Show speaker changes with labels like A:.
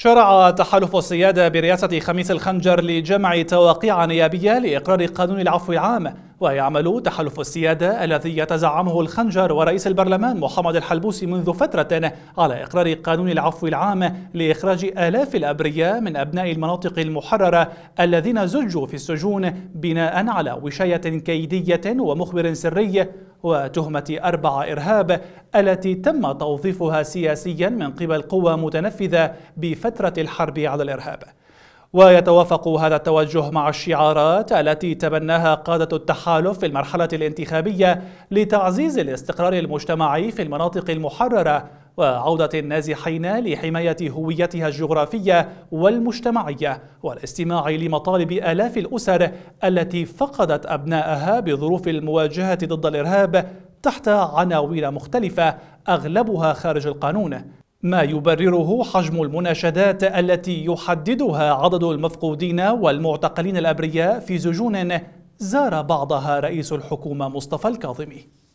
A: شرع تحالف السيادة برئاسة خميس الخنجر لجمع تواقيع نيابية لإقرار قانون العفو العام ويعمل تحالف السيادة الذي يتزعمه الخنجر ورئيس البرلمان محمد الحلبوسي منذ فترة على إقرار قانون العفو العام لإخراج آلاف الأبرياء من أبناء المناطق المحررة الذين زجوا في السجون بناء على وشاية كيدية ومخبر سري وتهمة أربعة إرهاب التي تم توظيفها سياسيا من قبل قوى متنفذة بفترة الحرب على الإرهاب ويتوافق هذا التوجه مع الشعارات التي تبناها قادة التحالف في المرحلة الانتخابية لتعزيز الاستقرار المجتمعي في المناطق المحررة وعودة النازحين لحماية هويتها الجغرافية والمجتمعية والاستماع لمطالب آلاف الأسر التي فقدت أبنائها بظروف المواجهة ضد الإرهاب تحت عناوين مختلفة أغلبها خارج القانون ما يبرره حجم المناشدات التي يحددها عدد المفقودين والمعتقلين الابرياء في سجون زار بعضها رئيس الحكومه مصطفى الكاظمي